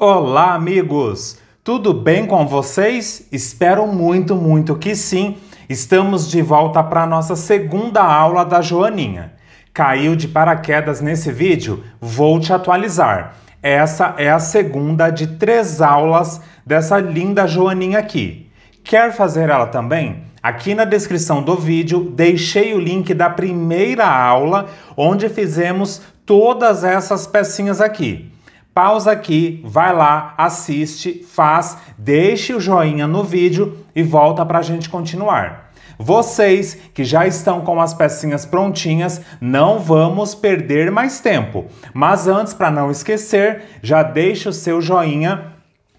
Olá, amigos! Tudo bem com vocês? Espero muito, muito que sim. Estamos de volta para nossa segunda aula da Joaninha. Caiu de paraquedas nesse vídeo? Vou te atualizar. Essa é a segunda de três aulas dessa linda Joaninha aqui. Quer fazer ela também? Aqui na descrição do vídeo deixei o link da primeira aula onde fizemos todas essas pecinhas aqui pausa aqui, vai lá, assiste, faz, deixe o joinha no vídeo e volta para a gente continuar. Vocês que já estão com as pecinhas prontinhas, não vamos perder mais tempo. Mas antes, para não esquecer, já deixe o seu joinha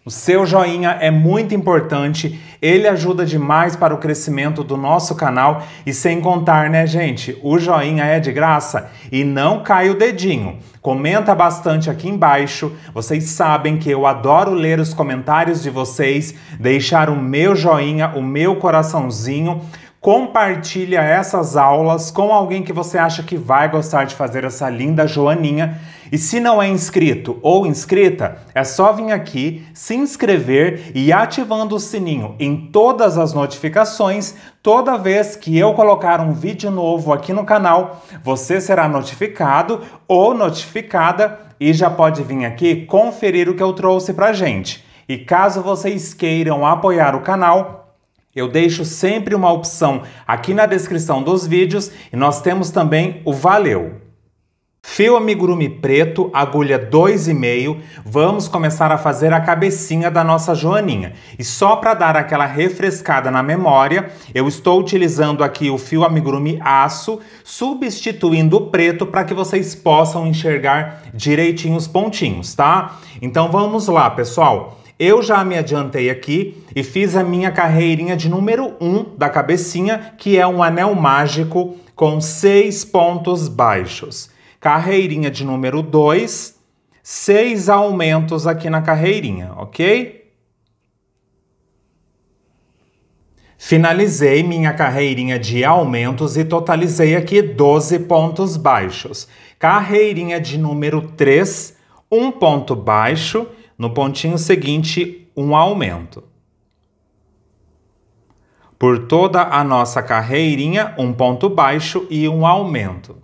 o seu joinha é muito importante, ele ajuda demais para o crescimento do nosso canal e sem contar, né, gente? O joinha é de graça e não cai o dedinho. Comenta bastante aqui embaixo. Vocês sabem que eu adoro ler os comentários de vocês, deixar o meu joinha, o meu coraçãozinho compartilha essas aulas com alguém que você acha que vai gostar de fazer essa linda joaninha e se não é inscrito ou inscrita, é só vir aqui, se inscrever e ativando o sininho em todas as notificações. Toda vez que eu colocar um vídeo novo aqui no canal, você será notificado ou notificada e já pode vir aqui conferir o que eu trouxe pra gente. E caso vocês queiram apoiar o canal, eu deixo sempre uma opção aqui na descrição dos vídeos e nós temos também o Valeu! Fio amigurumi preto, agulha 2,5, vamos começar a fazer a cabecinha da nossa joaninha. E só para dar aquela refrescada na memória, eu estou utilizando aqui o fio amigurumi aço, substituindo o preto para que vocês possam enxergar direitinho os pontinhos, tá? Então vamos lá, pessoal. Eu já me adiantei aqui e fiz a minha carreirinha de número 1 da cabecinha, que é um anel mágico com seis pontos baixos. Carreirinha de número 2, seis aumentos aqui na carreirinha, ok? Finalizei minha carreirinha de aumentos e totalizei aqui 12 pontos baixos. Carreirinha de número 3, um ponto baixo, no pontinho seguinte, um aumento. Por toda a nossa carreirinha, um ponto baixo e um aumento.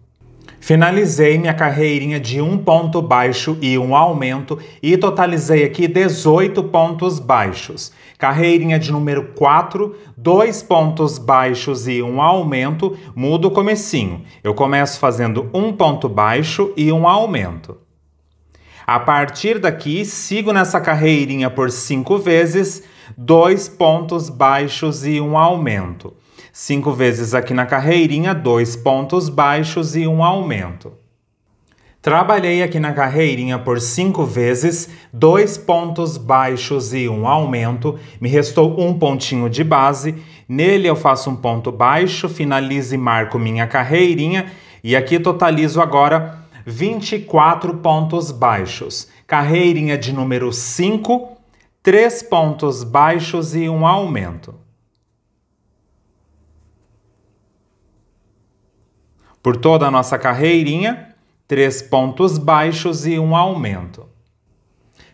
Finalizei minha carreirinha de um ponto baixo e um aumento e totalizei aqui 18 pontos baixos. Carreirinha de número 4, dois pontos baixos e um aumento, mudo o comecinho. Eu começo fazendo um ponto baixo e um aumento. A partir daqui, sigo nessa carreirinha por cinco vezes, dois pontos baixos e um aumento. Cinco vezes aqui na carreirinha, dois pontos baixos e um aumento. Trabalhei aqui na carreirinha por cinco vezes, dois pontos baixos e um aumento. Me restou um pontinho de base. Nele eu faço um ponto baixo, finalizo e marco minha carreirinha. E aqui totalizo agora 24 pontos baixos. Carreirinha de número 5, três pontos baixos e um aumento. Por toda a nossa carreirinha, três pontos baixos e um aumento.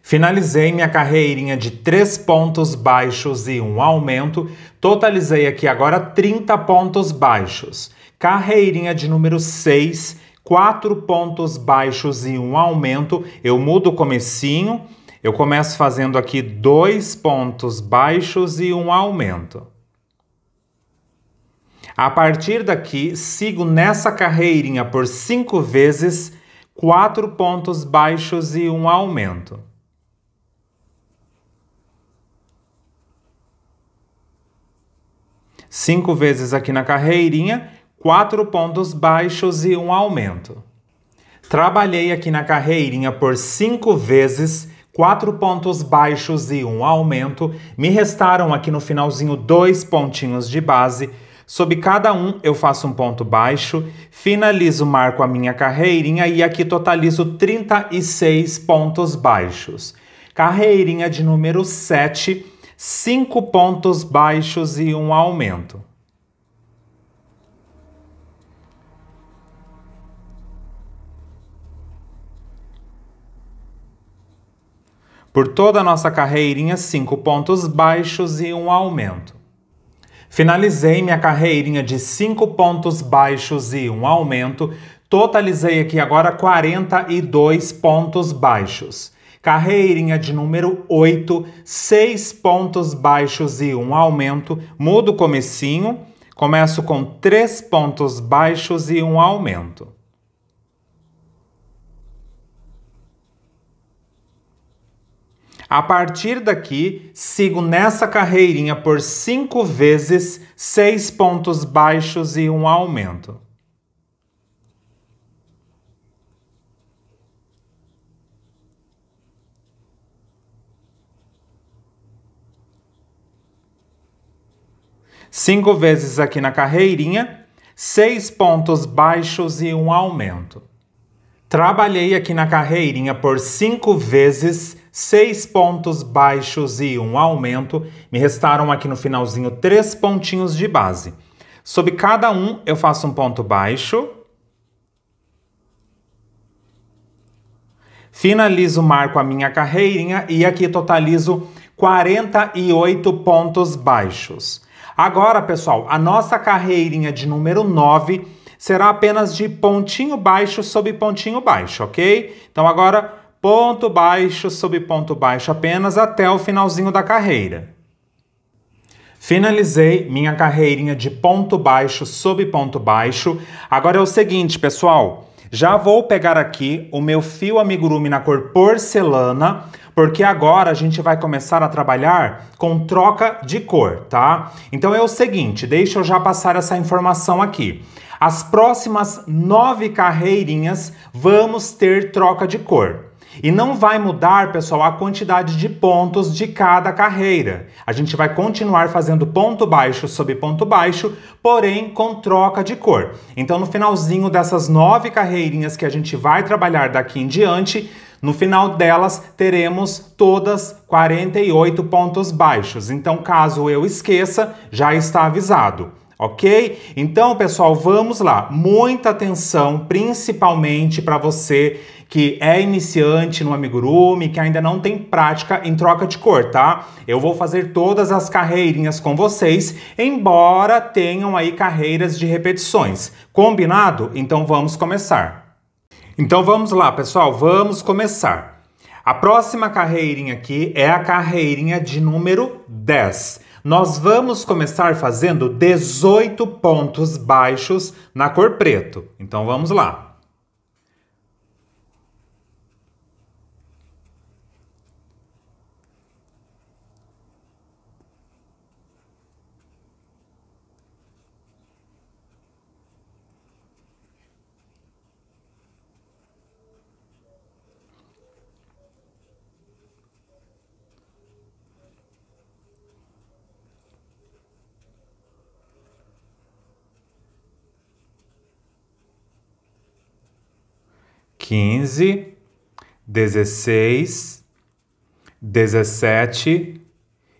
Finalizei minha carreirinha de três pontos baixos e um aumento, totalizei aqui agora 30 pontos baixos. Carreirinha de número 6, quatro pontos baixos e um aumento, eu mudo o comecinho, eu começo fazendo aqui dois pontos baixos e um aumento. A partir daqui, sigo nessa carreirinha por cinco vezes, quatro pontos baixos e um aumento. Cinco vezes aqui na carreirinha, quatro pontos baixos e um aumento. Trabalhei aqui na carreirinha por cinco vezes, quatro pontos baixos e um aumento. Me restaram aqui no finalzinho dois pontinhos de base Sob cada um eu faço um ponto baixo, finalizo, marco a minha carreirinha e aqui totalizo 36 pontos baixos. Carreirinha de número 7, 5 pontos baixos e um aumento. Por toda a nossa carreirinha, 5 pontos baixos e um aumento. Finalizei minha carreirinha de cinco pontos baixos e um aumento. Totalizei aqui agora 42 pontos baixos. Carreirinha de número 8, 6 pontos baixos e um aumento. Mudo o comecinho, começo com 3 pontos baixos e um aumento. A partir daqui, sigo nessa carreirinha por cinco vezes, seis pontos baixos e um aumento. Cinco vezes aqui na carreirinha, seis pontos baixos e um aumento. Trabalhei aqui na carreirinha por cinco vezes, seis pontos baixos e um aumento, me restaram aqui no finalzinho três pontinhos de base. Sobre cada um, eu faço um ponto baixo. Finalizo, marco a minha carreirinha e aqui totalizo 48 pontos baixos. Agora, pessoal, a nossa carreirinha de número 9 será apenas de pontinho baixo sobre pontinho baixo, ok? Então agora ponto baixo sobre ponto baixo apenas até o finalzinho da carreira. Finalizei minha carreirinha de ponto baixo sobre ponto baixo. Agora é o seguinte, pessoal. Já vou pegar aqui o meu fio amigurumi na cor porcelana, porque agora a gente vai começar a trabalhar com troca de cor, tá? Então é o seguinte, deixa eu já passar essa informação aqui. As próximas nove carreirinhas vamos ter troca de cor. E não vai mudar, pessoal, a quantidade de pontos de cada carreira. A gente vai continuar fazendo ponto baixo sobre ponto baixo, porém com troca de cor. Então, no finalzinho dessas nove carreirinhas que a gente vai trabalhar daqui em diante, no final delas, teremos todas 48 pontos baixos. Então, caso eu esqueça, já está avisado ok? Então, pessoal, vamos lá. Muita atenção, principalmente para você que é iniciante no amigurumi, que ainda não tem prática em troca de cor, tá? Eu vou fazer todas as carreirinhas com vocês, embora tenham aí carreiras de repetições. Combinado? Então vamos começar. Então vamos lá, pessoal, vamos começar. A próxima carreirinha aqui é a carreirinha de número 10. Nós vamos começar fazendo 18 pontos baixos na cor preto. Então vamos lá. 15, 16, 17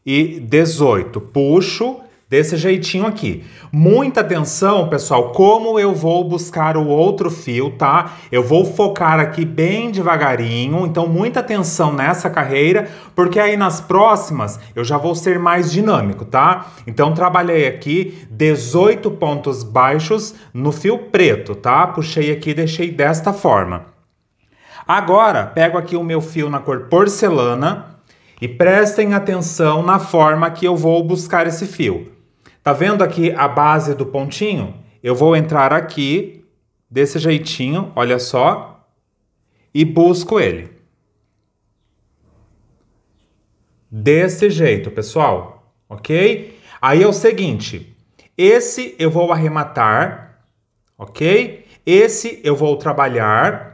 e 18. Puxo desse jeitinho aqui. Muita atenção, pessoal, como eu vou buscar o outro fio, tá? Eu vou focar aqui bem devagarinho, então muita atenção nessa carreira, porque aí nas próximas eu já vou ser mais dinâmico, tá? Então trabalhei aqui 18 pontos baixos no fio preto, tá? Puxei aqui e deixei desta forma. Agora, pego aqui o meu fio na cor porcelana e prestem atenção na forma que eu vou buscar esse fio. Tá vendo aqui a base do pontinho? Eu vou entrar aqui desse jeitinho, olha só, e busco ele. Desse jeito, pessoal, ok? Aí é o seguinte, esse eu vou arrematar, ok? Esse eu vou trabalhar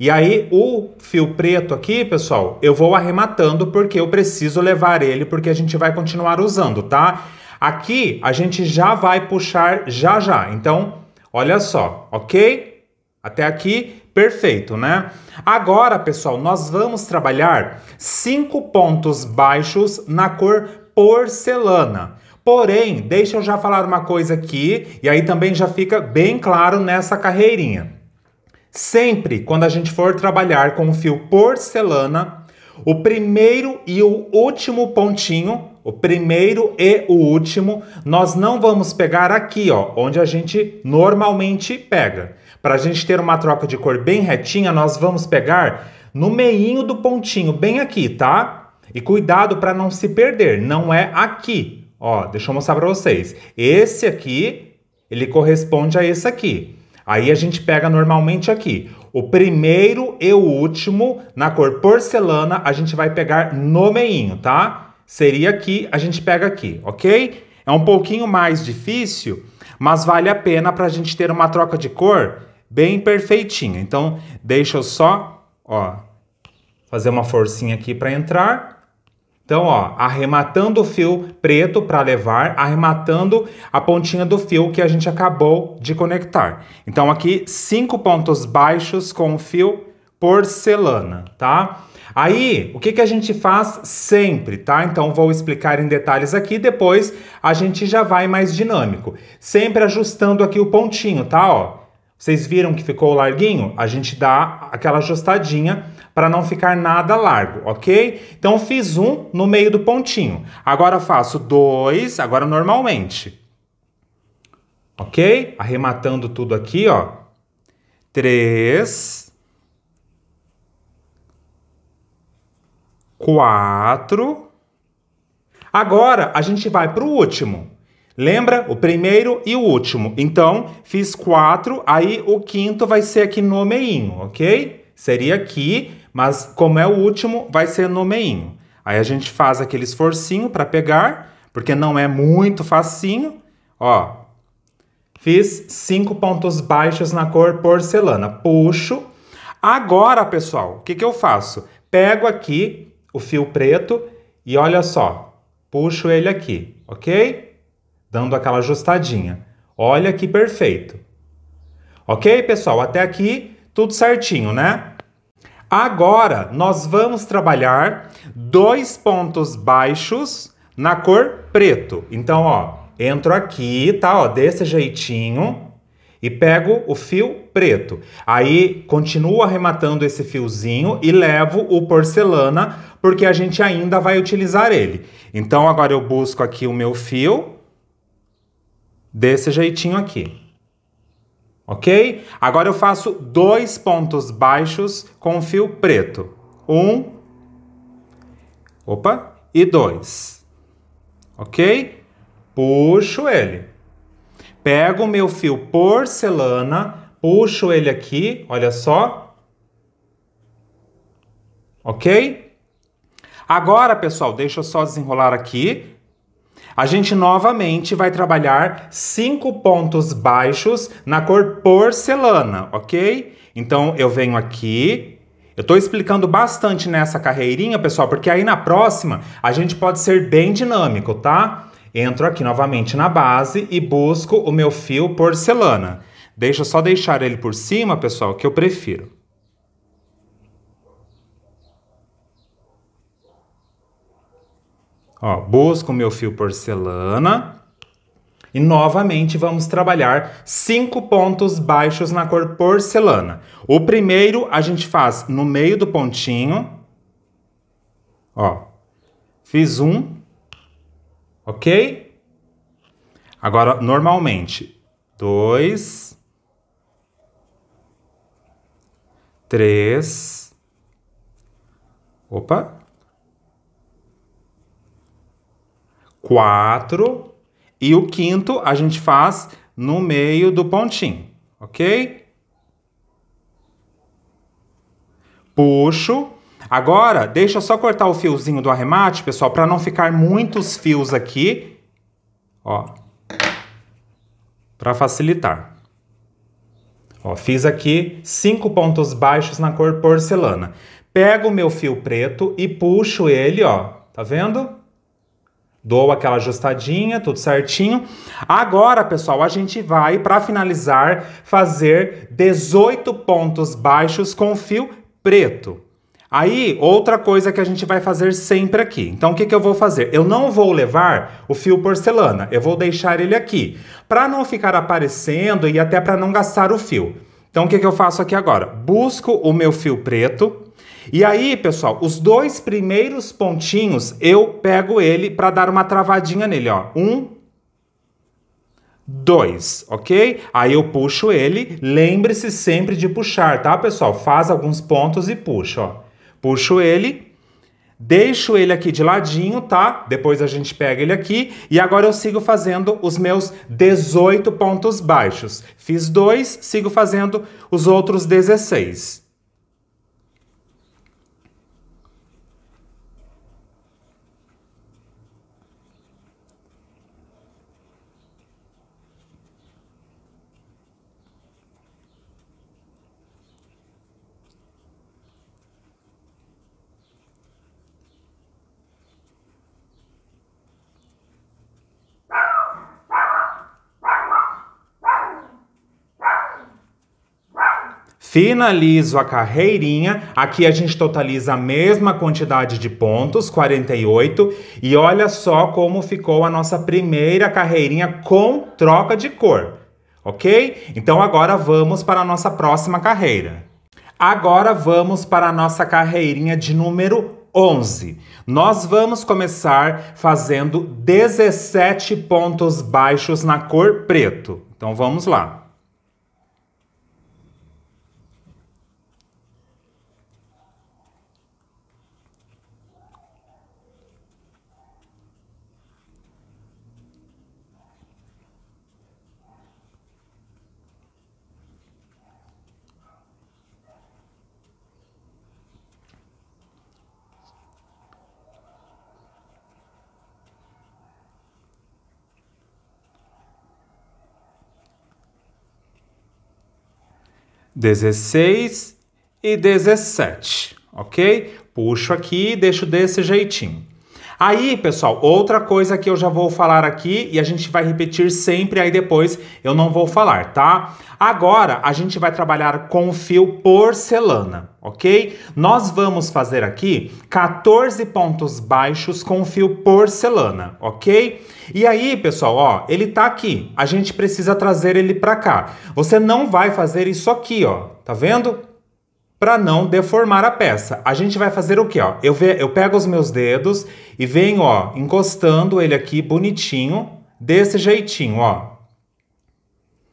e aí o fio preto aqui, pessoal, eu vou arrematando porque eu preciso levar ele porque a gente vai continuar usando, tá? Aqui a gente já vai puxar já já. Então, olha só, ok? Até aqui, perfeito, né? Agora, pessoal, nós vamos trabalhar cinco pontos baixos na cor porcelana. Porém, deixa eu já falar uma coisa aqui, e aí também já fica bem claro nessa carreirinha. Sempre quando a gente for trabalhar com o fio porcelana, o primeiro e o último pontinho, o primeiro e o último, nós não vamos pegar aqui, ó, onde a gente normalmente pega. Para a gente ter uma troca de cor bem retinha, nós vamos pegar no meinho do pontinho, bem aqui, tá? E cuidado para não se perder, não é aqui. Ó, deixa eu mostrar para vocês. Esse aqui, ele corresponde a esse aqui. Aí a gente pega normalmente aqui. O primeiro e o último, na cor porcelana, a gente vai pegar no meinho, tá? Seria aqui, a gente pega aqui, ok? É um pouquinho mais difícil, mas vale a pena para a gente ter uma troca de cor bem perfeitinha. Então, deixa eu só, ó, fazer uma forcinha aqui para entrar. Então, ó, arrematando o fio preto para levar, arrematando a pontinha do fio que a gente acabou de conectar. Então, aqui, cinco pontos baixos com fio porcelana, tá? Aí, o que, que a gente faz sempre, tá? Então, vou explicar em detalhes aqui, depois a gente já vai mais dinâmico. Sempre ajustando aqui o pontinho, tá? Ó, vocês viram que ficou larguinho? A gente dá aquela ajustadinha para não ficar nada largo, ok? Então fiz um no meio do pontinho. Agora faço dois, agora normalmente. Ok? Arrematando tudo aqui, ó. Três. Quatro. Agora a gente vai para o último. Lembra? O primeiro e o último. Então, fiz quatro, aí o quinto vai ser aqui no meinho, ok? Seria aqui, mas como é o último, vai ser no meinho. Aí a gente faz aquele esforcinho para pegar, porque não é muito facinho. Ó, fiz cinco pontos baixos na cor porcelana. Puxo. Agora, pessoal, o que, que eu faço? Pego aqui o fio preto e olha só, puxo ele aqui, ok? Dando aquela ajustadinha. Olha que perfeito. Ok, pessoal? Até aqui tudo certinho, né? Agora, nós vamos trabalhar dois pontos baixos na cor preto. Então, ó, entro aqui, tá? Ó, desse jeitinho e pego o fio preto. Aí, continuo arrematando esse fiozinho e levo o porcelana, porque a gente ainda vai utilizar ele. Então, agora eu busco aqui o meu fio desse jeitinho aqui ok? Agora eu faço dois pontos baixos com fio preto. Um, opa, e dois, ok? Puxo ele. Pego o meu fio porcelana, puxo ele aqui, olha só. Ok? Agora, pessoal, deixa eu só desenrolar aqui a gente novamente vai trabalhar cinco pontos baixos na cor porcelana, ok? Então eu venho aqui, eu estou explicando bastante nessa carreirinha, pessoal, porque aí na próxima a gente pode ser bem dinâmico, tá? Entro aqui novamente na base e busco o meu fio porcelana. Deixa eu só deixar ele por cima, pessoal, que eu prefiro. Ó, busco o meu fio porcelana e novamente vamos trabalhar cinco pontos baixos na cor porcelana. O primeiro a gente faz no meio do pontinho. Ó, fiz um, ok? Agora, normalmente, dois, três, opa, quatro. E o quinto a gente faz no meio do pontinho, ok? Puxo. Agora, deixa eu só cortar o fiozinho do arremate, pessoal, para não ficar muitos fios aqui. Ó. Para facilitar. Ó, fiz aqui cinco pontos baixos na cor porcelana. Pego o meu fio preto e puxo ele, ó. Tá vendo? Dou aquela ajustadinha, tudo certinho. Agora, pessoal, a gente vai, para finalizar, fazer 18 pontos baixos com fio preto. Aí, outra coisa que a gente vai fazer sempre aqui. Então, o que, que eu vou fazer? Eu não vou levar o fio porcelana, eu vou deixar ele aqui, para não ficar aparecendo e até para não gastar o fio. Então, o que, que eu faço aqui agora? Busco o meu fio preto, e aí, pessoal, os dois primeiros pontinhos eu pego ele para dar uma travadinha nele, ó. Um, dois, ok? Aí eu puxo ele. Lembre-se sempre de puxar, tá, pessoal? Faz alguns pontos e puxa, ó. Puxo ele, Deixo ele aqui de ladinho, tá? Depois a gente pega ele aqui. E agora eu sigo fazendo os meus 18 pontos baixos. Fiz dois, sigo fazendo os outros 16. Finalizo a carreirinha. Aqui a gente totaliza a mesma quantidade de pontos, 48. E olha só como ficou a nossa primeira carreirinha com troca de cor, ok? Então agora vamos para a nossa próxima carreira. Agora vamos para a nossa carreirinha de número 11. Nós vamos começar fazendo 17 pontos baixos na cor preto. Então vamos lá. 16 e 17, ok? Puxo aqui e deixo desse jeitinho. Aí, pessoal, outra coisa que eu já vou falar aqui e a gente vai repetir sempre, aí depois eu não vou falar, tá? Agora a gente vai trabalhar com fio porcelana, ok? Nós vamos fazer aqui 14 pontos baixos com fio porcelana, ok? E aí, pessoal, ó, ele tá aqui. A gente precisa trazer ele para cá. Você não vai fazer isso aqui, ó. Tá vendo? para não deformar a peça. A gente vai fazer o quê? Ó? Eu, ve, eu pego os meus dedos e venho ó, encostando ele aqui bonitinho, desse jeitinho, ó.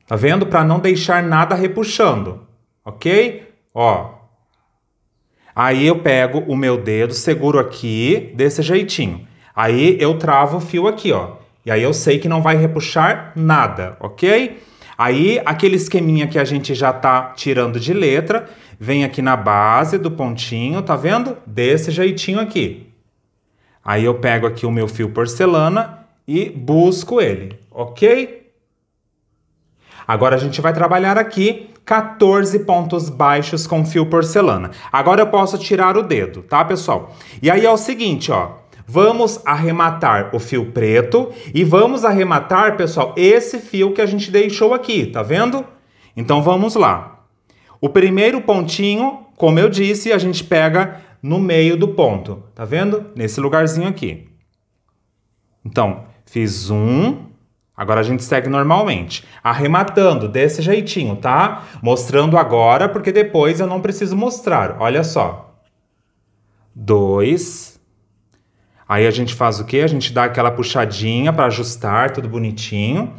Tá vendo? Para não deixar nada repuxando, ok? Ó. Aí eu pego o meu dedo, seguro aqui, desse jeitinho. Aí eu travo o fio aqui, ó. E aí eu sei que não vai repuxar nada, ok? Aí, aquele esqueminha que a gente já tá tirando de letra, vem aqui na base do pontinho, tá vendo? Desse jeitinho aqui. Aí eu pego aqui o meu fio porcelana e busco ele, ok? Agora a gente vai trabalhar aqui 14 pontos baixos com fio porcelana. Agora eu posso tirar o dedo, tá, pessoal? E aí é o seguinte, ó. Vamos arrematar o fio preto e vamos arrematar, pessoal, esse fio que a gente deixou aqui, tá vendo? Então vamos lá. O primeiro pontinho, como eu disse, a gente pega no meio do ponto, tá vendo? Nesse lugarzinho aqui. Então, fiz um, Agora a gente segue normalmente, arrematando desse jeitinho, tá? Mostrando agora, porque depois eu não preciso mostrar. Olha só. Dois, Aí a gente faz o quê? A gente dá aquela puxadinha para ajustar tudo bonitinho.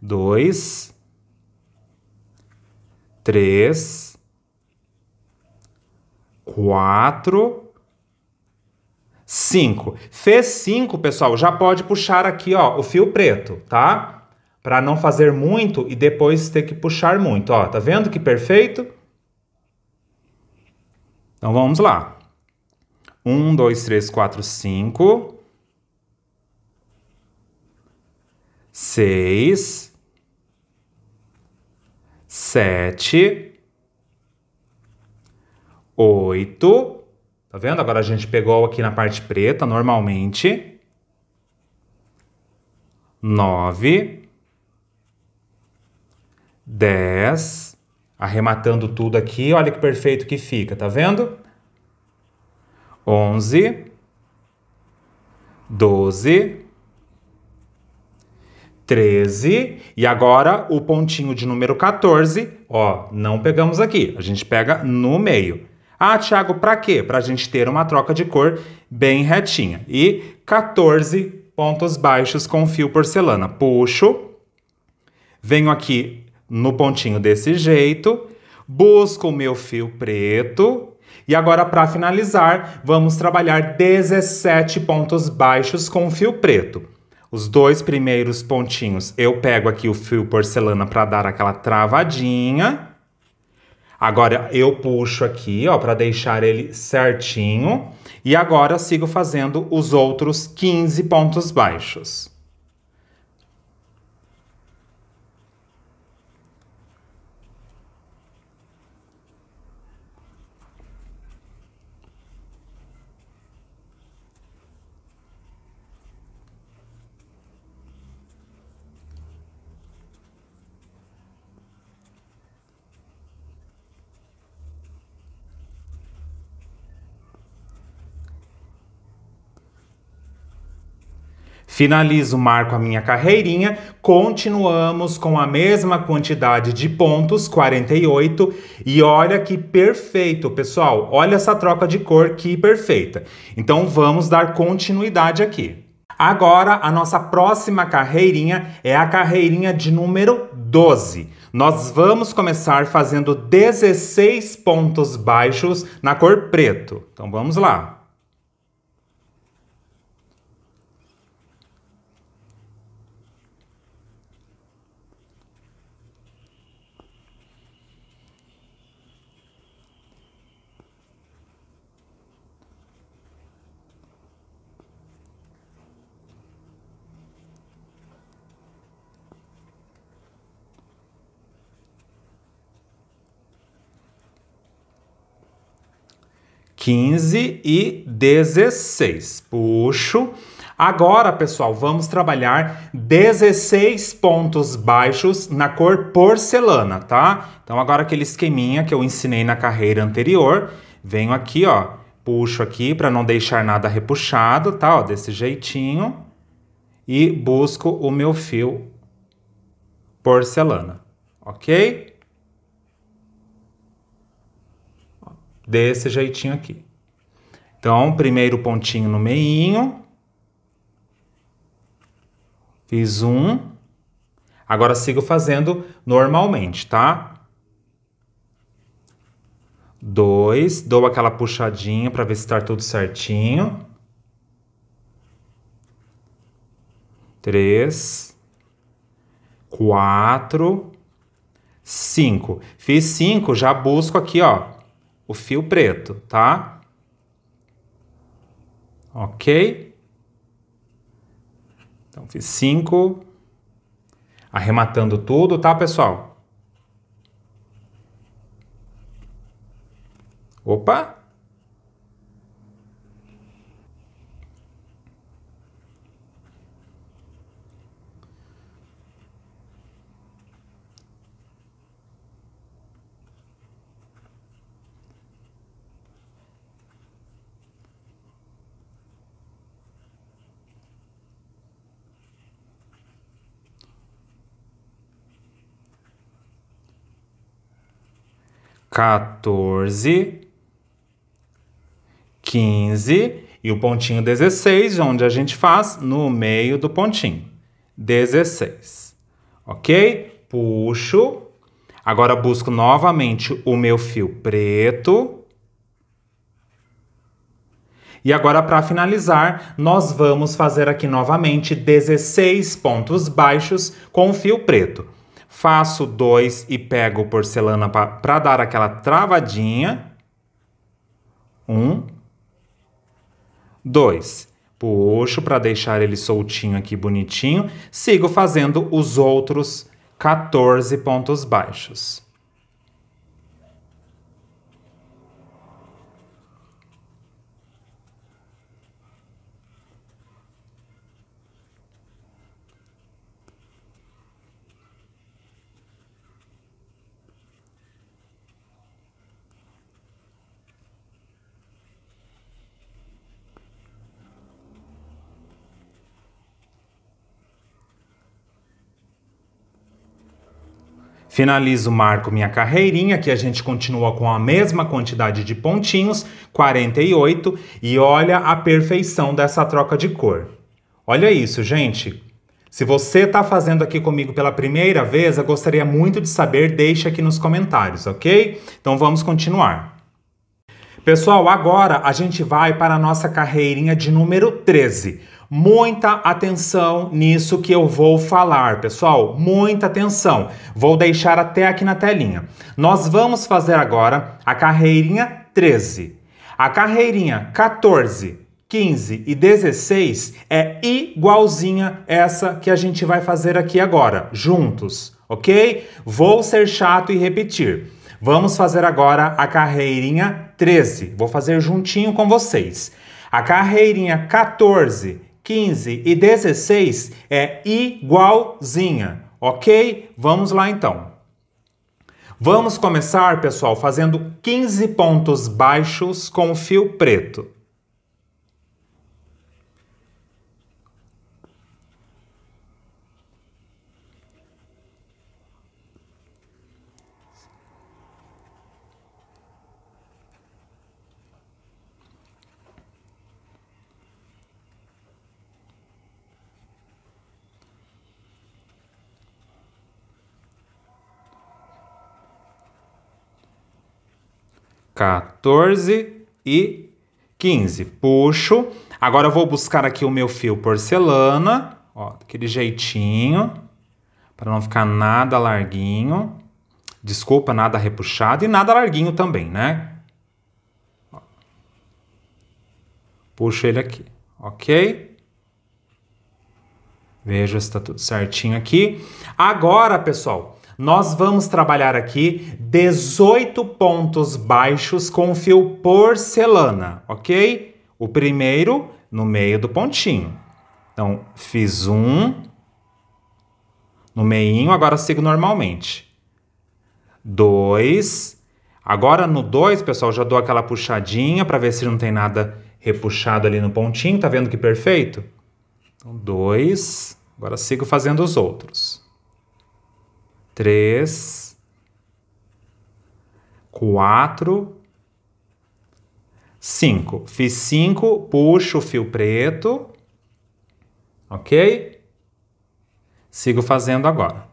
Dois. Três. Quatro. Cinco. Fez cinco, pessoal, já pode puxar aqui, ó, o fio preto, tá? Para não fazer muito e depois ter que puxar muito, ó. Tá vendo que perfeito? Então vamos lá. Um, dois, três, quatro, cinco. Seis. Sete. Oito. Tá vendo? Agora a gente pegou aqui na parte preta, normalmente. Nove. Dez. Arrematando tudo aqui, olha que perfeito que fica, tá vendo? 11, 12, 13 E agora o pontinho de número 14, ó, não pegamos aqui, a gente pega no meio. Ah, Thiago, para quê? Para a gente ter uma troca de cor bem retinha. E 14 pontos baixos com fio porcelana. Puxo, venho aqui no pontinho desse jeito, busco o meu fio preto, e agora, para finalizar, vamos trabalhar 17 pontos baixos com fio preto. Os dois primeiros pontinhos, eu pego aqui o fio porcelana para dar aquela travadinha. Agora eu puxo aqui, ó, para deixar ele certinho. E agora sigo fazendo os outros 15 pontos baixos. Finalizo, marco a minha carreirinha, continuamos com a mesma quantidade de pontos, 48, e olha que perfeito, pessoal. Olha essa troca de cor que perfeita. Então vamos dar continuidade aqui. Agora, a nossa próxima carreirinha é a carreirinha de número 12. Nós vamos começar fazendo 16 pontos baixos na cor preto. Então vamos lá. 15 e 16. Puxo. Agora, pessoal, vamos trabalhar 16 pontos baixos na cor porcelana, tá? Então, agora aquele esqueminha que eu ensinei na carreira anterior, venho aqui, ó, puxo aqui para não deixar nada repuxado, tá? Ó, desse jeitinho e busco o meu fio porcelana, ok? desse jeitinho aqui. Então, primeiro pontinho no meinho. Fiz um. Agora sigo fazendo normalmente, tá? Dois. Dou aquela puxadinha para ver se está tudo certinho. Três. Quatro. Cinco. Fiz cinco, já busco aqui, ó o fio preto, tá? Ok? Então, fiz cinco. Arrematando tudo, tá, pessoal? Opa! 14, 15 e o pontinho 16, onde a gente faz no meio do pontinho. 16, ok? Puxo. Agora busco novamente o meu fio preto. E agora, para finalizar, nós vamos fazer aqui novamente 16 pontos baixos com o fio preto faço dois e pego porcelana para dar aquela travadinha. Um, dois. Puxo para deixar ele soltinho aqui, bonitinho. Sigo fazendo os outros 14 pontos baixos. Finalizo, marco minha carreirinha, que a gente continua com a mesma quantidade de pontinhos, 48, e olha a perfeição dessa troca de cor. Olha isso, gente. Se você está fazendo aqui comigo pela primeira vez, eu gostaria muito de saber, deixa aqui nos comentários, ok? Então vamos continuar. Pessoal, agora a gente vai para a nossa carreirinha de número 13. Muita atenção nisso que eu vou falar, pessoal. Muita atenção. Vou deixar até aqui na telinha. Nós vamos fazer agora a carreirinha 13. A carreirinha 14, 15 e 16 é igualzinha essa que a gente vai fazer aqui agora, juntos, ok? Vou ser chato e repetir. Vamos fazer agora a carreirinha 13. Vou fazer juntinho com vocês. A carreirinha 14 15 e 16 é igualzinha, ok? Vamos lá então. Vamos começar, pessoal, fazendo 15 pontos baixos com o fio preto. 14 e 15. Puxo. Agora eu vou buscar aqui o meu fio porcelana, ó, daquele jeitinho, para não ficar nada larguinho. Desculpa, nada repuxado e nada larguinho também, né? Puxo ele aqui, ok? Veja se está tudo certinho aqui. Agora, pessoal, nós vamos trabalhar aqui 18 pontos baixos com fio porcelana, ok? O primeiro no meio do pontinho. Então, fiz um no meio. agora sigo normalmente. Dois. Agora no dois, pessoal, já dou aquela puxadinha para ver se não tem nada repuxado ali no pontinho. Tá vendo que perfeito? Então, dois. Agora sigo fazendo os outros três, quatro, cinco. Fiz cinco, puxo o fio preto, ok? Sigo fazendo agora.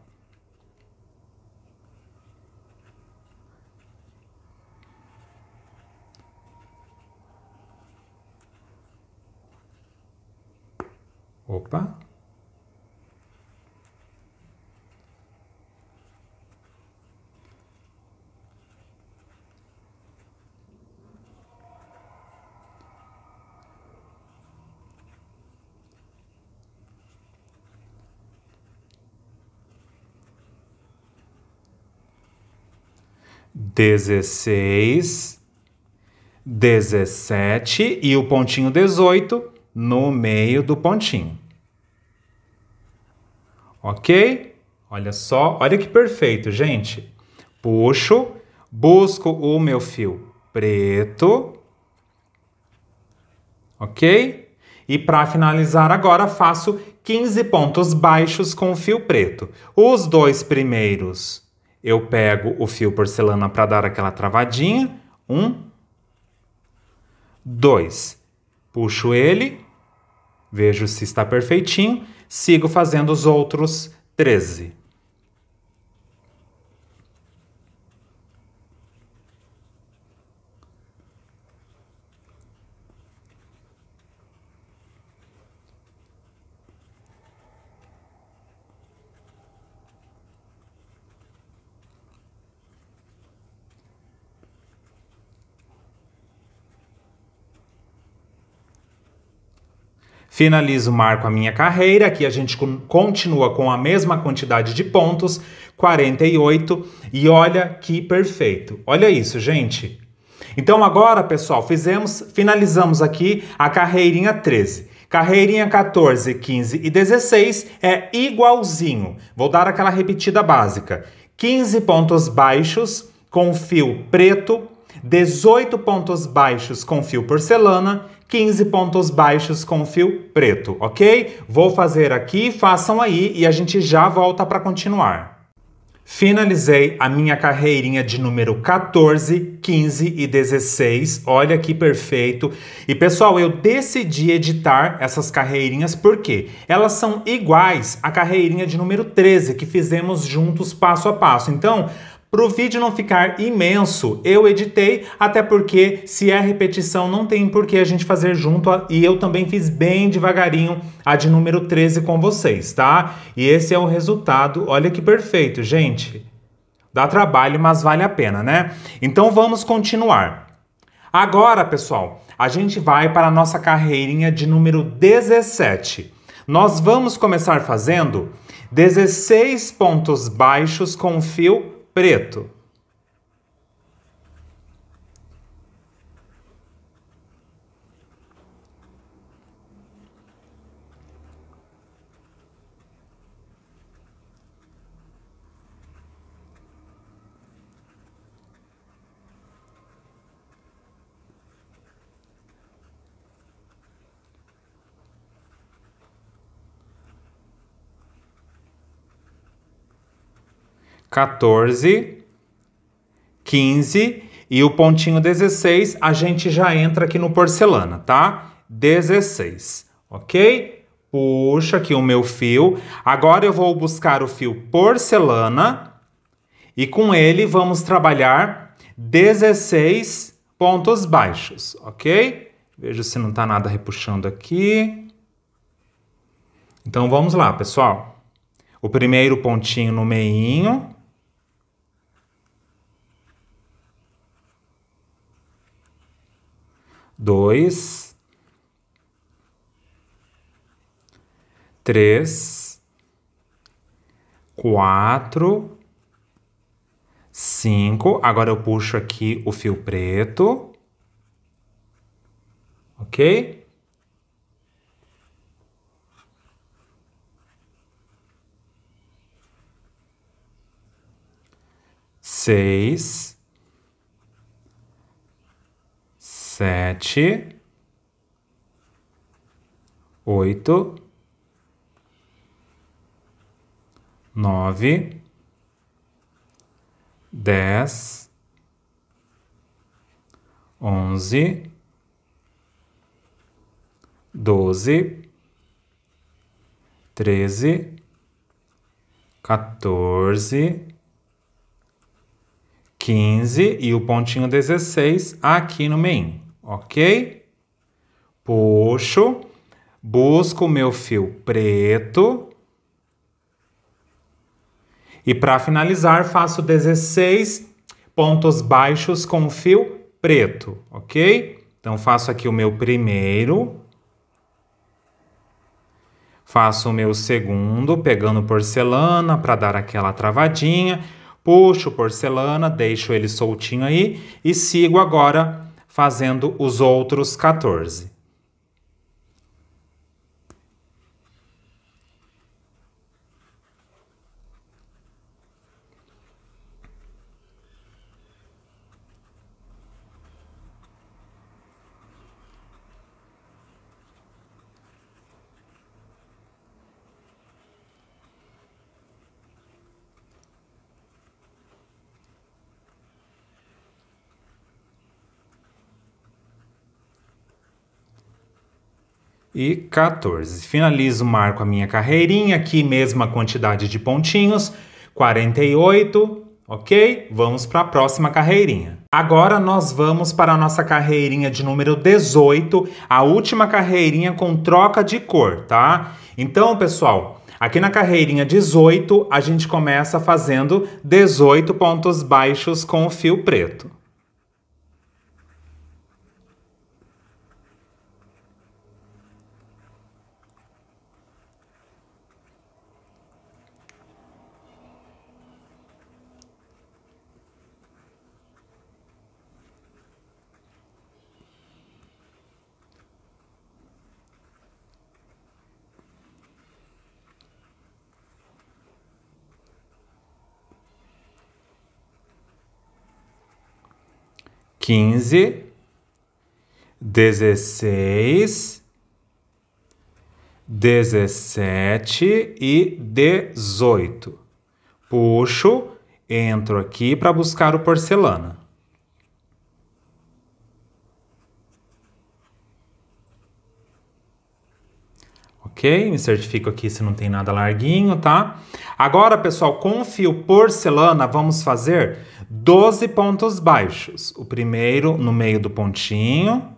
Opa. dezesseis, dezessete e o pontinho dezoito no meio do pontinho. Ok? Olha só, olha que perfeito, gente. Puxo, busco o meu fio preto, ok? E para finalizar agora, faço 15 pontos baixos com o fio preto. Os dois primeiros eu pego o fio porcelana para dar aquela travadinha. Um, dois. Puxo ele, vejo se está perfeitinho, sigo fazendo os outros 13. Finalizo, marco a minha carreira. Aqui a gente continua com a mesma quantidade de pontos, 48. E olha que perfeito. Olha isso, gente. Então agora, pessoal, fizemos, finalizamos aqui a carreirinha 13. Carreirinha 14, 15 e 16 é igualzinho. Vou dar aquela repetida básica. 15 pontos baixos com fio preto, 18 pontos baixos com fio porcelana, 15 pontos baixos com fio preto, ok? Vou fazer aqui, façam aí e a gente já volta para continuar. Finalizei a minha carreirinha de número 14, 15 e 16. Olha que perfeito. E pessoal, eu decidi editar essas carreirinhas porque elas são iguais à carreirinha de número 13 que fizemos juntos passo a passo. Então, para o vídeo não ficar imenso, eu editei, até porque se é repetição, não tem por que a gente fazer junto. E eu também fiz bem devagarinho a de número 13 com vocês, tá? E esse é o resultado. Olha que perfeito, gente. Dá trabalho, mas vale a pena, né? Então vamos continuar. Agora, pessoal, a gente vai para a nossa carreirinha de número 17. Nós vamos começar fazendo 16 pontos baixos com fio preto. 14, 15 e o pontinho 16, a gente já entra aqui no porcelana, tá? 16, ok? Puxa aqui o meu fio. Agora eu vou buscar o fio porcelana e com ele vamos trabalhar 16 pontos baixos, ok? Veja se não tá nada repuxando aqui. Então vamos lá, pessoal. O primeiro pontinho no meinho, dois, três, quatro, cinco. Agora eu puxo aqui o fio preto, ok? Seis, sete, oito, nove, dez, onze, doze, treze, quatorze, quinze e o pontinho dezesseis aqui no meio ok? Puxo, busco o meu fio preto. E para finalizar, faço 16 pontos baixos com o fio preto, ok? Então, faço aqui o meu primeiro. Faço o meu segundo, pegando porcelana para dar aquela travadinha. Puxo porcelana, deixo ele soltinho aí e sigo agora fazendo os outros 14. e 14. Finalizo, marco a minha carreirinha aqui, mesma quantidade de pontinhos, 48, ok? Vamos para a próxima carreirinha. Agora nós vamos para a nossa carreirinha de número 18, a última carreirinha com troca de cor, tá? Então, pessoal, aqui na carreirinha 18, a gente começa fazendo 18 pontos baixos com o fio preto. quinze, dezesseis, dezessete e dezoito. Puxo, entro aqui para buscar o porcelana. Ok? Me certifico aqui se não tem nada larguinho, tá? Agora, pessoal, com fio porcelana, vamos fazer 12 pontos baixos. O primeiro no meio do pontinho.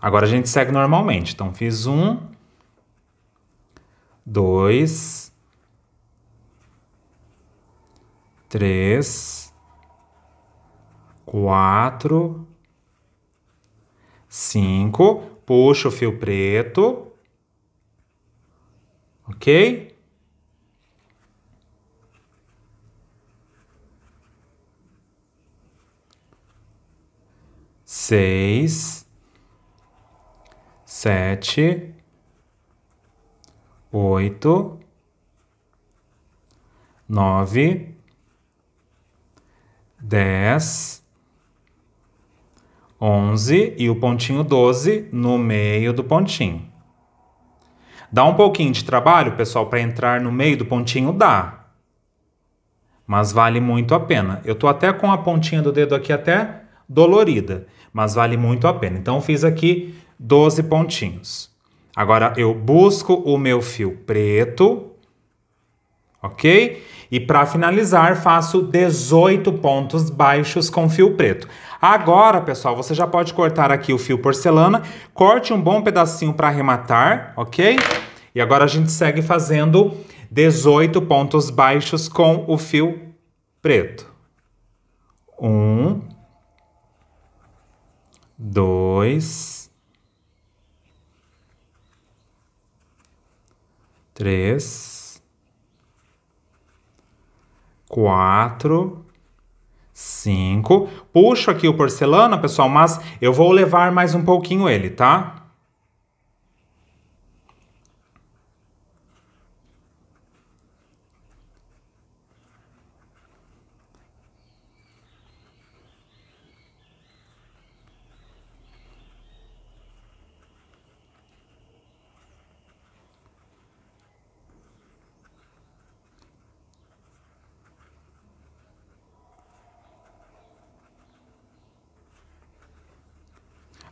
Agora a gente segue normalmente. Então, fiz um, dois, três, quatro, 5, puxo o fio preto, ok? Seis, sete, oito, nove, dez, 11 e o pontinho 12 no meio do pontinho. Dá um pouquinho de trabalho, pessoal, para entrar no meio do pontinho? Dá. Mas vale muito a pena. Eu estou até com a pontinha do dedo aqui até dolorida, mas vale muito a pena. Então, fiz aqui 12 pontinhos. Agora, eu busco o meu fio preto, ok? E para finalizar, faço 18 pontos baixos com fio preto. Agora, pessoal, você já pode cortar aqui o fio porcelana. Corte um bom pedacinho para arrematar, ok? E agora a gente segue fazendo 18 pontos baixos com o fio preto. Um, dois, três, quatro, 5. Puxo aqui o porcelana, pessoal, mas eu vou levar mais um pouquinho ele, tá?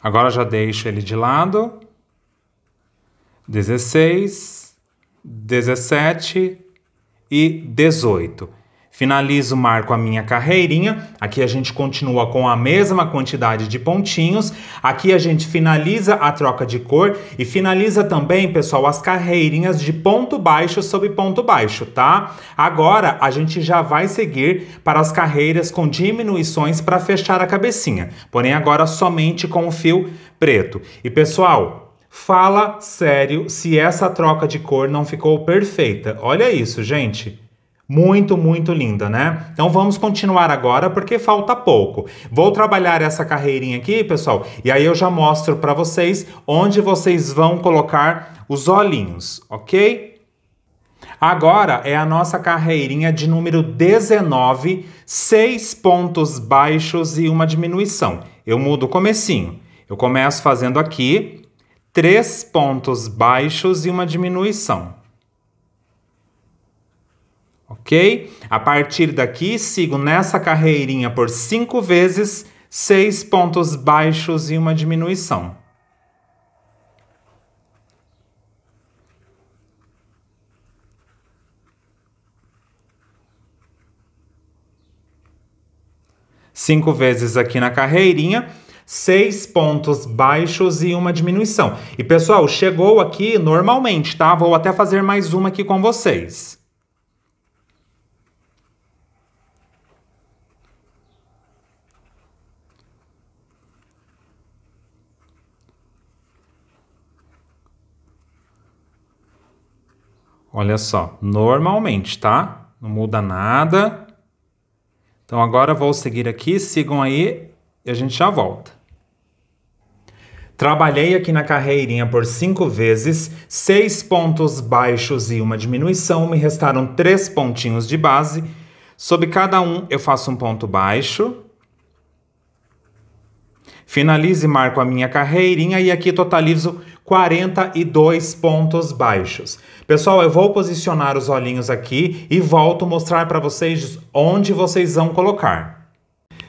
Agora já deixo ele de lado. 16, 17 e 18. Finalizo, marco a minha carreirinha. Aqui a gente continua com a mesma quantidade de pontinhos. Aqui a gente finaliza a troca de cor e finaliza também, pessoal, as carreirinhas de ponto baixo sobre ponto baixo, tá? Agora a gente já vai seguir para as carreiras com diminuições para fechar a cabecinha. Porém agora somente com o fio preto. E pessoal, Fala sério se essa troca de cor não ficou perfeita. Olha isso, gente. Muito, muito linda, né? Então vamos continuar agora porque falta pouco. Vou trabalhar essa carreirinha aqui, pessoal, e aí eu já mostro para vocês onde vocês vão colocar os olhinhos, ok? Agora é a nossa carreirinha de número 19, seis pontos baixos e uma diminuição. Eu mudo o comecinho. Eu começo fazendo aqui três pontos baixos e uma diminuição ok? A partir daqui, sigo nessa carreirinha por cinco vezes, seis pontos baixos e uma diminuição. Cinco vezes aqui na carreirinha, seis pontos baixos e uma diminuição. E pessoal, chegou aqui normalmente, tá? Vou até fazer mais uma aqui com vocês. Olha só, normalmente, tá? Não muda nada. Então agora vou seguir aqui, sigam aí e a gente já volta. Trabalhei aqui na carreirinha por cinco vezes, seis pontos baixos e uma diminuição, me restaram três pontinhos de base. Sobre cada um, eu faço um ponto baixo. Finalizo e marco a minha carreirinha e aqui totalizo 42 pontos baixos. Pessoal, eu vou posicionar os olhinhos aqui e volto mostrar para vocês onde vocês vão colocar.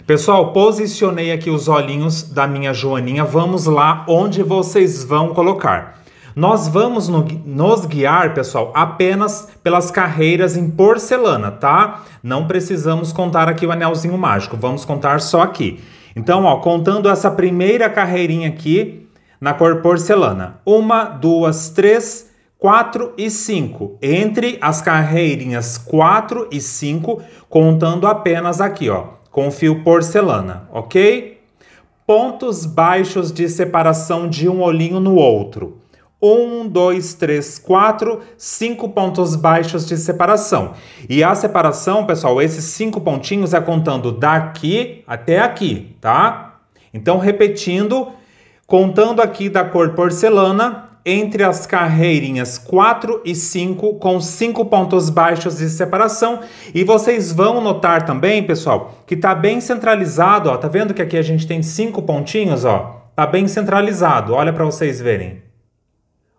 Pessoal, posicionei aqui os olhinhos da minha joaninha. Vamos lá onde vocês vão colocar. Nós vamos no, nos guiar, pessoal, apenas pelas carreiras em porcelana, tá? Não precisamos contar aqui o anelzinho mágico, vamos contar só aqui. Então, ó, contando essa primeira carreirinha aqui, na cor porcelana. Uma, duas, três, quatro e cinco. Entre as carreirinhas quatro e cinco, contando apenas aqui, ó, com fio porcelana, ok? Pontos baixos de separação de um olhinho no outro. Um, dois, três, quatro, cinco pontos baixos de separação. E a separação, pessoal, esses cinco pontinhos é contando daqui até aqui, tá? Então, repetindo, Contando aqui da cor porcelana, entre as carreirinhas 4 e 5, com 5 pontos baixos de separação. E vocês vão notar também, pessoal, que tá bem centralizado, ó. Tá vendo que aqui a gente tem 5 pontinhos, ó? Tá bem centralizado, olha para vocês verem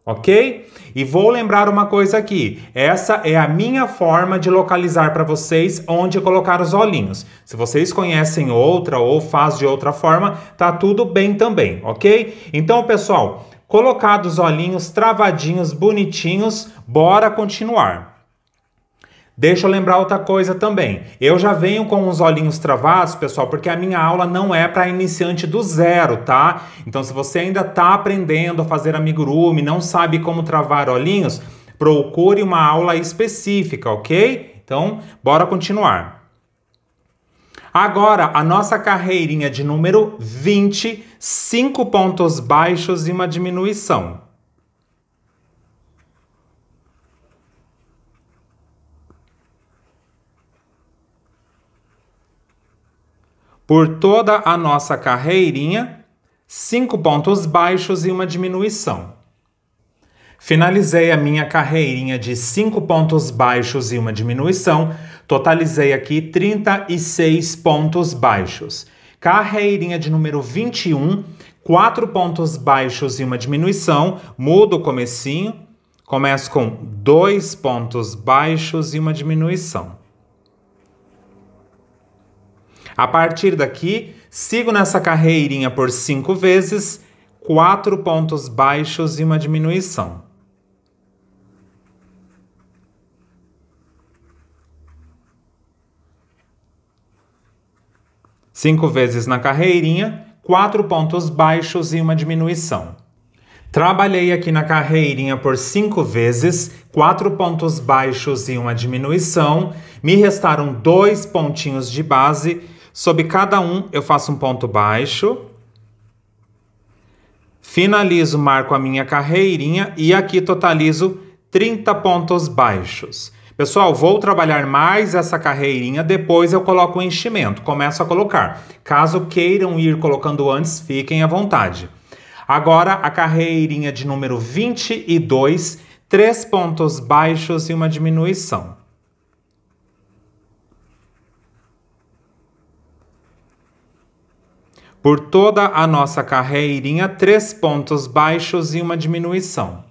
ok? E vou lembrar uma coisa aqui: essa é a minha forma de localizar para vocês onde colocar os olhinhos. Se vocês conhecem outra ou faz de outra forma, tá tudo bem também, ok? Então, pessoal, colocados os olhinhos travadinhos, bonitinhos, bora continuar. Deixa eu lembrar outra coisa também. Eu já venho com os olhinhos travados, pessoal, porque a minha aula não é para iniciante do zero, tá? Então, se você ainda está aprendendo a fazer amigurumi, não sabe como travar olhinhos, procure uma aula específica, ok? Então, bora continuar. Agora, a nossa carreirinha de número 20, 5 pontos baixos e uma diminuição. por toda a nossa carreirinha, cinco pontos baixos e uma diminuição. Finalizei a minha carreirinha de cinco pontos baixos e uma diminuição, totalizei aqui 36 pontos baixos. Carreirinha de número 21, quatro pontos baixos e uma diminuição, mudo o comecinho, começo com dois pontos baixos e uma diminuição. A partir daqui, sigo nessa carreirinha por cinco vezes, quatro pontos baixos e uma diminuição. Cinco vezes na carreirinha, quatro pontos baixos e uma diminuição. Trabalhei aqui na carreirinha por cinco vezes, quatro pontos baixos e uma diminuição. Me restaram dois pontinhos de base Sobre cada um, eu faço um ponto baixo. Finalizo, marco a minha carreirinha e aqui totalizo 30 pontos baixos. Pessoal, vou trabalhar mais essa carreirinha, depois eu coloco o enchimento, começo a colocar. Caso queiram ir colocando antes, fiquem à vontade. Agora a carreirinha de número 22, três pontos baixos e uma diminuição. Por toda a nossa carreirinha, três pontos baixos e uma diminuição.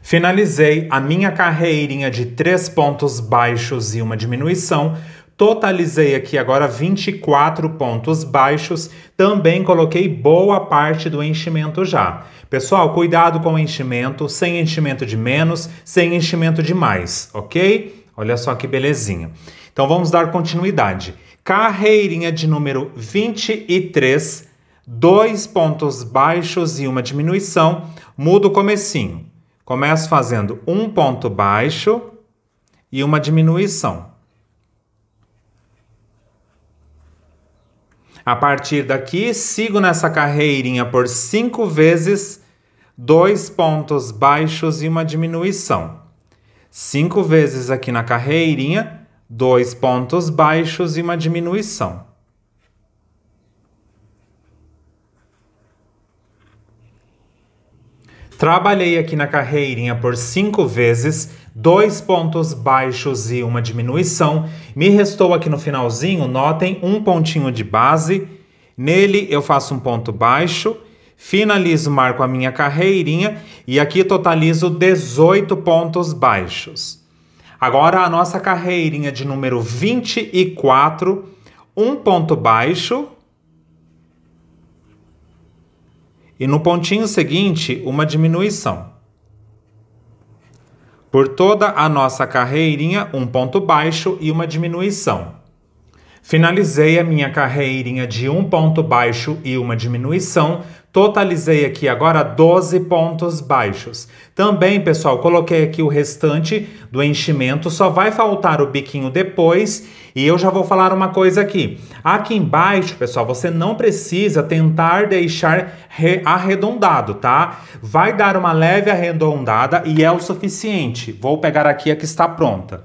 Finalizei a minha carreirinha de três pontos baixos e uma diminuição. Totalizei aqui agora 24 pontos baixos. Também coloquei boa parte do enchimento já. Pessoal, cuidado com o enchimento, sem enchimento de menos, sem enchimento de mais, ok? Olha só que belezinha. Então vamos dar continuidade. Carreirinha de número 23, dois pontos baixos e uma diminuição, mudo o comecinho. Começo fazendo um ponto baixo e uma diminuição. A partir daqui, sigo nessa carreirinha por cinco vezes, dois pontos baixos e uma diminuição. Cinco vezes aqui na carreirinha, dois pontos baixos e uma diminuição. Trabalhei aqui na carreirinha por cinco vezes, dois pontos baixos e uma diminuição. Me restou aqui no finalzinho, notem, um pontinho de base. Nele eu faço um ponto baixo, finalizo, marco a minha carreirinha e aqui totalizo 18 pontos baixos. Agora a nossa carreirinha de número 24, um ponto baixo. E no pontinho seguinte, uma diminuição. Por toda a nossa carreirinha, um ponto baixo e uma diminuição. Finalizei a minha carreirinha de um ponto baixo e uma diminuição, Totalizei aqui agora 12 pontos baixos. Também, pessoal, coloquei aqui o restante do enchimento, só vai faltar o biquinho depois e eu já vou falar uma coisa aqui. Aqui embaixo, pessoal, você não precisa tentar deixar arredondado, tá? Vai dar uma leve arredondada e é o suficiente. Vou pegar aqui a que está pronta.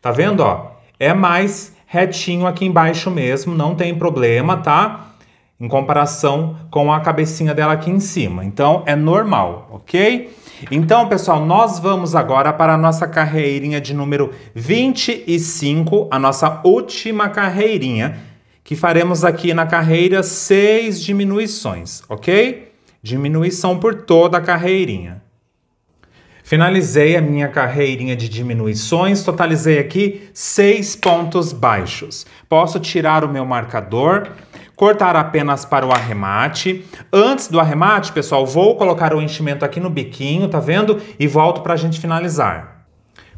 Tá vendo, ó? É mais retinho aqui embaixo mesmo, não tem problema, tá? em comparação com a cabecinha dela aqui em cima. Então é normal, ok? Então, pessoal, nós vamos agora para a nossa carreirinha de número 25, a nossa última carreirinha, que faremos aqui na carreira seis diminuições, ok? Diminuição por toda a carreirinha. Finalizei a minha carreirinha de diminuições, totalizei aqui seis pontos baixos. Posso tirar o meu marcador cortar apenas para o arremate. Antes do arremate, pessoal, vou colocar o enchimento aqui no biquinho, tá vendo? E volto para a gente finalizar.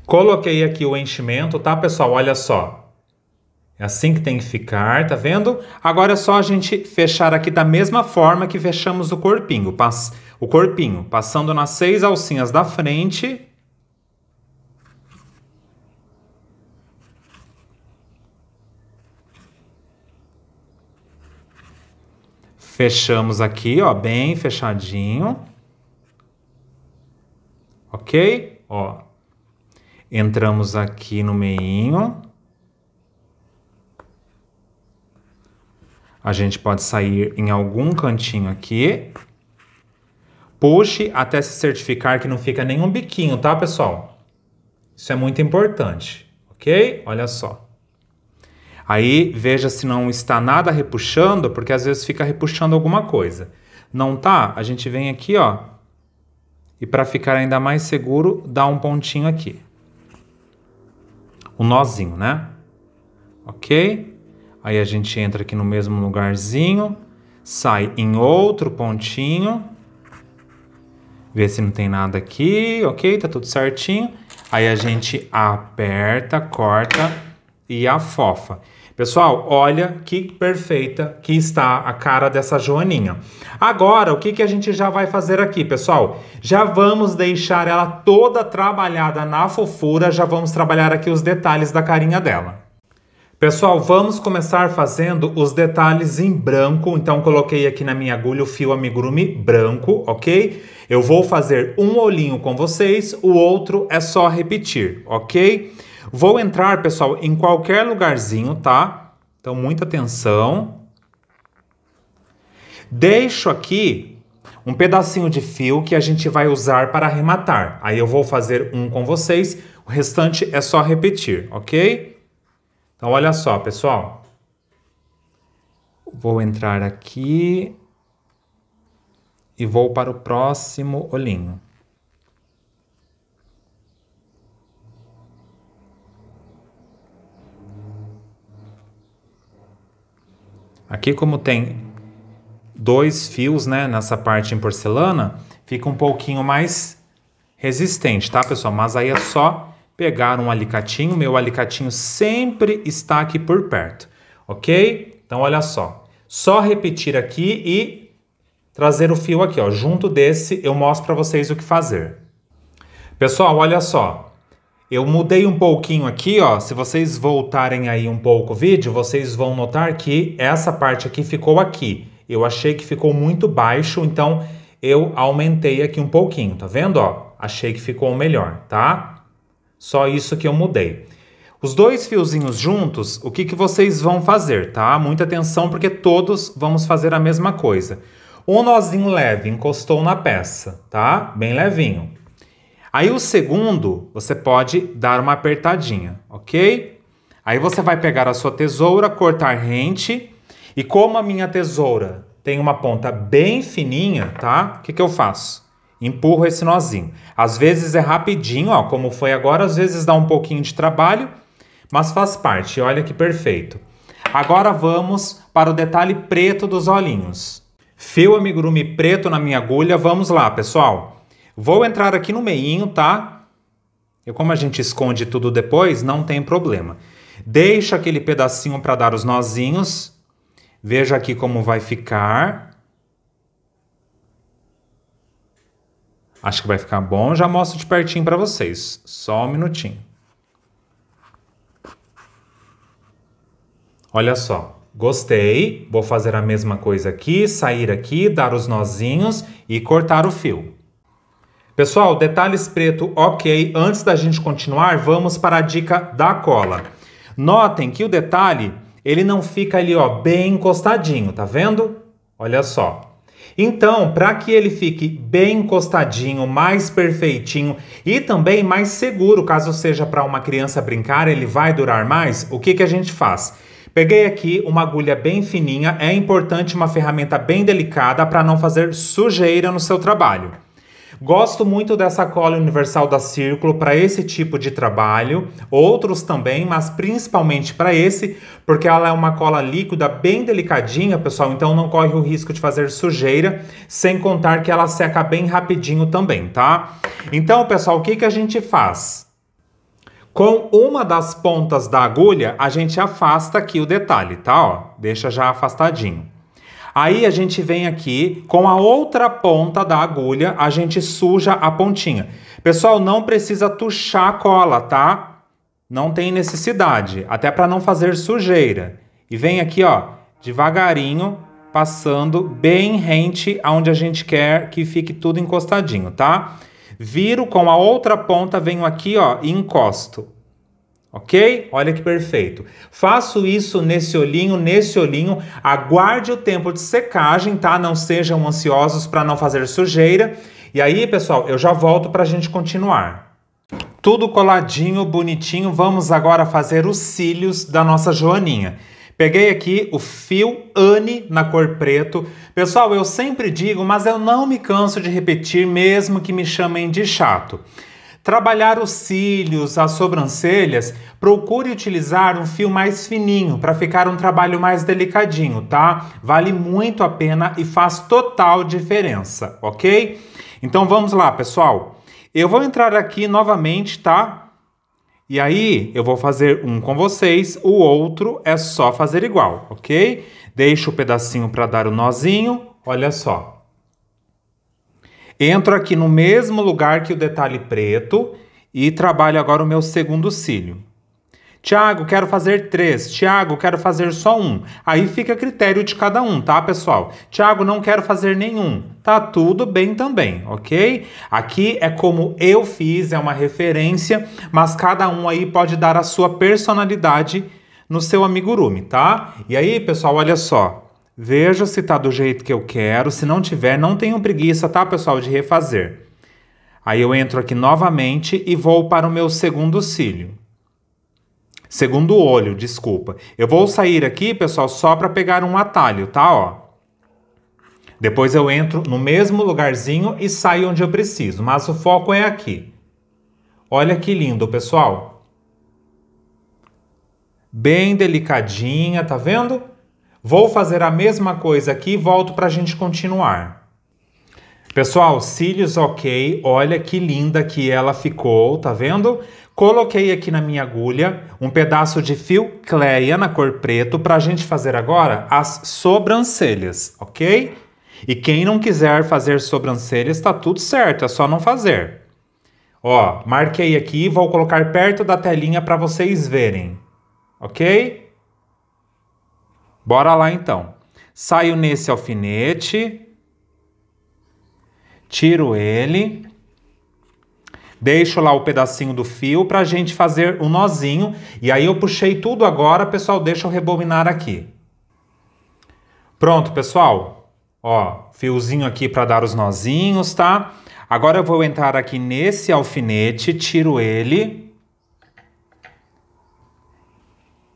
Coloquei aqui o enchimento, tá, pessoal? Olha só. É assim que tem que ficar, tá vendo? Agora é só a gente fechar aqui da mesma forma que fechamos o corpinho. o corpinho, passando nas seis alcinhas da frente, Fechamos aqui, ó, bem fechadinho. Ok? Ó. Entramos aqui no meinho. A gente pode sair em algum cantinho aqui. Puxe até se certificar que não fica nenhum biquinho, tá, pessoal? Isso é muito importante, ok? Olha só. Aí veja se não está nada repuxando, porque às vezes fica repuxando alguma coisa. Não tá? A gente vem aqui, ó. E para ficar ainda mais seguro, dá um pontinho aqui. O um nozinho, né? Ok? Aí a gente entra aqui no mesmo lugarzinho, sai em outro pontinho. Vê se não tem nada aqui, ok? Tá tudo certinho. Aí a gente aperta, corta e afofa. Pessoal, olha que perfeita que está a cara dessa joaninha. Agora, o que, que a gente já vai fazer aqui, pessoal? Já vamos deixar ela toda trabalhada na fofura, já vamos trabalhar aqui os detalhes da carinha dela. Pessoal, vamos começar fazendo os detalhes em branco. Então, coloquei aqui na minha agulha o fio amigurumi branco, ok? Eu vou fazer um olhinho com vocês, o outro é só repetir, ok? Ok? Vou entrar, pessoal, em qualquer lugarzinho, tá? Então, muita atenção. Deixo aqui um pedacinho de fio que a gente vai usar para arrematar. Aí eu vou fazer um com vocês, o restante é só repetir, ok? Então, olha só, pessoal. Vou entrar aqui e vou para o próximo olhinho. Aqui como tem dois fios, né, nessa parte em porcelana, fica um pouquinho mais resistente, tá, pessoal? Mas aí é só pegar um alicatinho, meu alicatinho sempre está aqui por perto, ok? Então, olha só, só repetir aqui e trazer o fio aqui, ó, junto desse eu mostro para vocês o que fazer. Pessoal, olha só, eu mudei um pouquinho aqui, ó. Se vocês voltarem aí um pouco o vídeo, vocês vão notar que essa parte aqui ficou aqui. Eu achei que ficou muito baixo, então eu aumentei aqui um pouquinho, tá vendo, ó? Achei que ficou melhor, tá? Só isso que eu mudei. Os dois fiozinhos juntos, o que, que vocês vão fazer, tá? Muita atenção, porque todos vamos fazer a mesma coisa. Um nozinho leve encostou na peça, tá? Bem levinho. Aí o segundo, você pode dar uma apertadinha, ok? Aí você vai pegar a sua tesoura, cortar rente. E como a minha tesoura tem uma ponta bem fininha, tá? O que, que eu faço? Empurro esse nozinho. Às vezes é rapidinho, ó, como foi agora, às vezes dá um pouquinho de trabalho, mas faz parte. Olha que perfeito. Agora vamos para o detalhe preto dos olhinhos. Fio amigurumi preto na minha agulha, vamos lá, pessoal. Vou entrar aqui no meinho, tá? E como a gente esconde tudo depois, não tem problema. Deixa aquele pedacinho para dar os nozinhos. Veja aqui como vai ficar. Acho que vai ficar bom. Já mostro de pertinho para vocês. Só um minutinho. Olha só. Gostei. Vou fazer a mesma coisa aqui, sair aqui, dar os nozinhos e cortar o fio. Pessoal, detalhes preto ok. Antes da gente continuar, vamos para a dica da cola. Notem que o detalhe, ele não fica ali ó, bem encostadinho, tá vendo? Olha só. Então, para que ele fique bem encostadinho, mais perfeitinho e também mais seguro, caso seja para uma criança brincar, ele vai durar mais, o que, que a gente faz? Peguei aqui uma agulha bem fininha, é importante uma ferramenta bem delicada para não fazer sujeira no seu trabalho. Gosto muito dessa cola universal da Círculo para esse tipo de trabalho, outros também, mas principalmente para esse, porque ela é uma cola líquida bem delicadinha, pessoal, então não corre o risco de fazer sujeira, sem contar que ela seca bem rapidinho também, tá? Então, pessoal, o que, que a gente faz? Com uma das pontas da agulha, a gente afasta aqui o detalhe, tá? Ó, deixa já afastadinho. Aí a gente vem aqui com a outra ponta da agulha, a gente suja a pontinha. Pessoal, não precisa tuchar a cola, tá? Não tem necessidade, até para não fazer sujeira. E vem aqui, ó, devagarinho, passando bem rente aonde a gente quer que fique tudo encostadinho, tá? Viro com a outra ponta, venho aqui, ó, e encosto. Ok? Olha que perfeito. Faço isso nesse olhinho, nesse olhinho. Aguarde o tempo de secagem, tá? Não sejam ansiosos para não fazer sujeira. E aí, pessoal, eu já volto para a gente continuar. Tudo coladinho, bonitinho. Vamos agora fazer os cílios da nossa Joaninha. Peguei aqui o fio Anne na cor preto. Pessoal, eu sempre digo, mas eu não me canso de repetir, mesmo que me chamem de chato. Trabalhar os cílios, as sobrancelhas, procure utilizar um fio mais fininho para ficar um trabalho mais delicadinho, tá? Vale muito a pena e faz total diferença, ok? Então vamos lá, pessoal. Eu vou entrar aqui novamente, tá? E aí eu vou fazer um com vocês, o outro é só fazer igual, ok? Deixa o um pedacinho para dar o um nozinho, olha só. Entro aqui no mesmo lugar que o detalhe preto e trabalho agora o meu segundo cílio. Tiago, quero fazer três. Tiago, quero fazer só um. Aí fica a critério de cada um, tá, pessoal? Tiago, não quero fazer nenhum. Tá tudo bem também, ok? Aqui é como eu fiz, é uma referência, mas cada um aí pode dar a sua personalidade no seu amigurumi, tá? E aí, pessoal, olha só. Veja se tá do jeito que eu quero. Se não tiver, não tenham preguiça, tá, pessoal, de refazer. Aí eu entro aqui novamente e vou para o meu segundo cílio. Segundo olho, desculpa. Eu vou sair aqui, pessoal, só para pegar um atalho, tá, ó. Depois eu entro no mesmo lugarzinho e saio onde eu preciso, mas o foco é aqui. Olha que lindo, pessoal. Bem delicadinha, tá vendo? Vou fazer a mesma coisa aqui e volto para a gente continuar. Pessoal, cílios ok, olha que linda que ela ficou, tá vendo? Coloquei aqui na minha agulha um pedaço de fio cléia na cor preto para a gente fazer agora as sobrancelhas, ok? E quem não quiser fazer sobrancelhas, tá tudo certo, é só não fazer. Ó, marquei aqui e vou colocar perto da telinha para vocês verem, ok? Bora lá então. Saio nesse alfinete, tiro ele, deixo lá o pedacinho do fio para a gente fazer o um nozinho. E aí eu puxei tudo agora, pessoal, deixa eu rebobinar aqui. Pronto, pessoal. Ó, fiozinho aqui para dar os nozinhos, tá? Agora eu vou entrar aqui nesse alfinete, tiro ele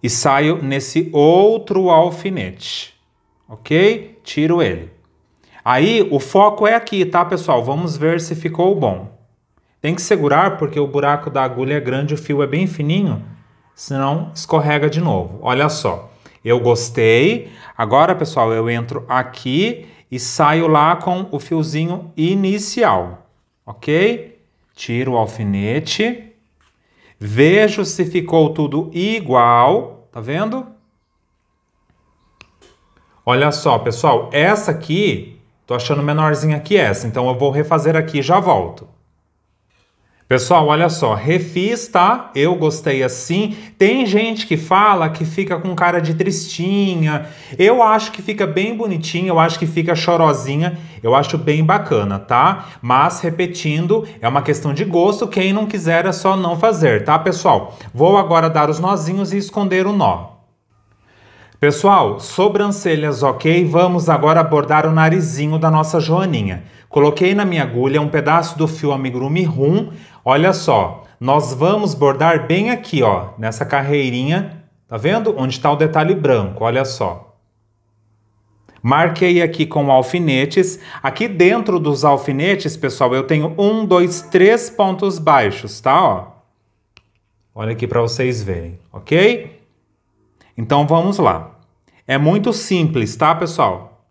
e saio nesse outro alfinete, ok? Tiro ele. Aí o foco é aqui, tá, pessoal? Vamos ver se ficou bom. Tem que segurar porque o buraco da agulha é grande, o fio é bem fininho, senão escorrega de novo. Olha só, eu gostei. Agora, pessoal, eu entro aqui e saio lá com o fiozinho inicial, ok? Tiro o alfinete Vejo se ficou tudo igual, tá vendo? Olha só, pessoal, essa aqui, tô achando menorzinha que essa, então eu vou refazer aqui e já volto. Pessoal, olha só, refiz, tá? Eu gostei assim. Tem gente que fala que fica com cara de tristinha. Eu acho que fica bem bonitinha, eu acho que fica chorosinha. Eu acho bem bacana, tá? Mas, repetindo, é uma questão de gosto. Quem não quiser é só não fazer, tá, pessoal? Vou agora dar os nozinhos e esconder o nó. Pessoal, sobrancelhas ok, vamos agora abordar o narizinho da nossa joaninha. Coloquei na minha agulha um pedaço do fio amigurumi rum, Olha só, nós vamos bordar bem aqui, ó, nessa carreirinha, tá vendo? Onde está o detalhe branco, olha só. Marquei aqui com alfinetes. Aqui dentro dos alfinetes, pessoal, eu tenho um, dois, três pontos baixos, tá? Ó. Olha aqui para vocês verem, ok? Então vamos lá. É muito simples, tá, pessoal?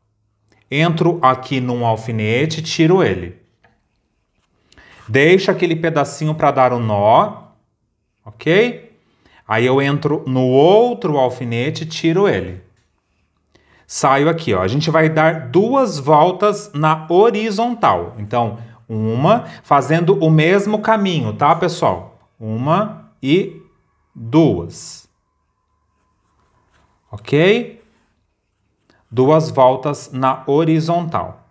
Entro aqui num alfinete, tiro ele. Deixa aquele pedacinho para dar o nó, ok? Aí eu entro no outro alfinete e tiro ele. Saio aqui, ó. A gente vai dar duas voltas na horizontal. Então, uma fazendo o mesmo caminho, tá, pessoal? Uma e duas. Ok? Duas voltas na horizontal.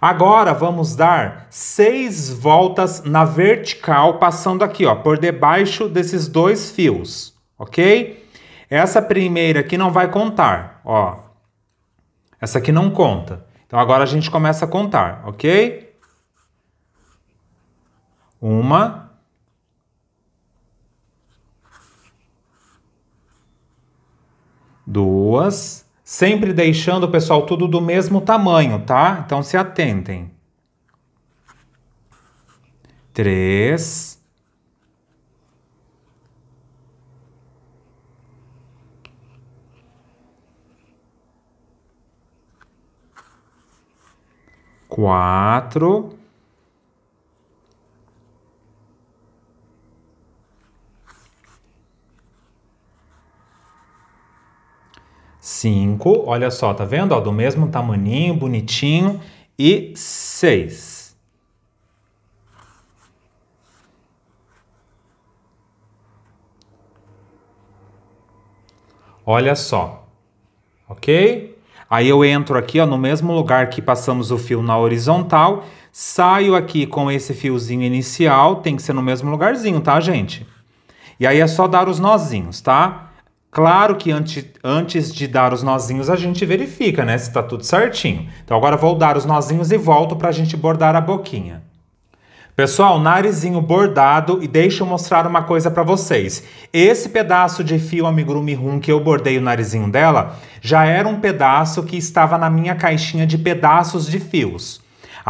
Agora vamos dar seis voltas na vertical, passando aqui, ó, por debaixo desses dois fios, ok? Essa primeira aqui não vai contar, ó. Essa aqui não conta. Então agora a gente começa a contar, ok? Uma. Duas Sempre deixando o pessoal tudo do mesmo tamanho, tá? Então se atentem. Três. Quatro. 5, olha só, tá vendo? Ó, do mesmo tamaninho, bonitinho. E 6. Olha só, ok? Aí eu entro aqui ó, no mesmo lugar que passamos o fio na horizontal, saio aqui com esse fiozinho inicial, tem que ser no mesmo lugarzinho, tá, gente? E aí é só dar os nozinhos, Tá? Claro que antes, antes de dar os nozinhos a gente verifica, né, se está tudo certinho. Então agora vou dar os nozinhos e volto para a gente bordar a boquinha. Pessoal, narizinho bordado e deixa eu mostrar uma coisa para vocês. Esse pedaço de fio amigurumi rum que eu bordei o narizinho dela já era um pedaço que estava na minha caixinha de pedaços de fios.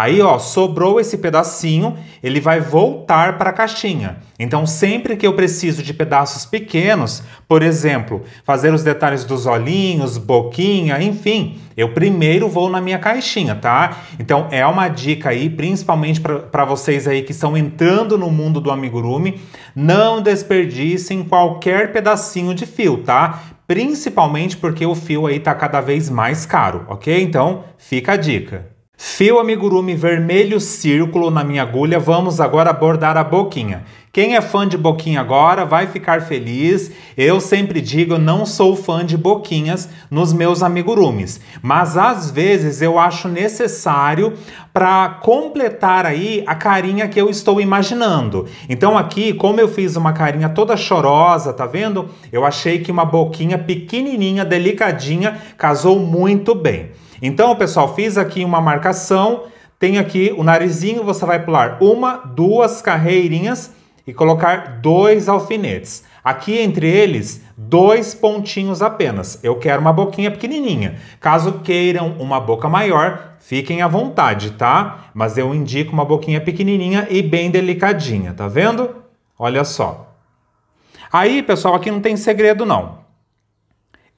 Aí, ó, sobrou esse pedacinho, ele vai voltar para a caixinha. Então, sempre que eu preciso de pedaços pequenos, por exemplo, fazer os detalhes dos olhinhos, boquinha, enfim, eu primeiro vou na minha caixinha, tá? Então, é uma dica aí, principalmente para vocês aí que estão entrando no mundo do amigurumi, não desperdicem qualquer pedacinho de fio, tá? Principalmente porque o fio aí tá cada vez mais caro, ok? Então, fica a dica. Fio amigurumi vermelho círculo na minha agulha, vamos agora abordar a boquinha. Quem é fã de boquinha agora vai ficar feliz. Eu sempre digo, eu não sou fã de boquinhas nos meus amigurumis, mas às vezes eu acho necessário para completar aí a carinha que eu estou imaginando. Então aqui, como eu fiz uma carinha toda chorosa, tá vendo? Eu achei que uma boquinha pequenininha, delicadinha, casou muito bem. Então, pessoal, fiz aqui uma marcação, tem aqui o narizinho, você vai pular uma, duas carreirinhas e colocar dois alfinetes. Aqui entre eles, dois pontinhos apenas. Eu quero uma boquinha pequenininha. Caso queiram uma boca maior, fiquem à vontade, tá? Mas eu indico uma boquinha pequenininha e bem delicadinha, tá vendo? Olha só. Aí, pessoal, aqui não tem segredo não.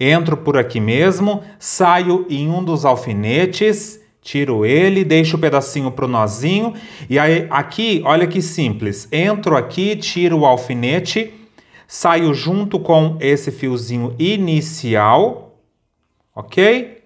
Entro por aqui mesmo, saio em um dos alfinetes, tiro ele, deixo o um pedacinho para o nozinho. E aí, aqui, olha que simples. Entro aqui, tiro o alfinete, saio junto com esse fiozinho inicial, ok?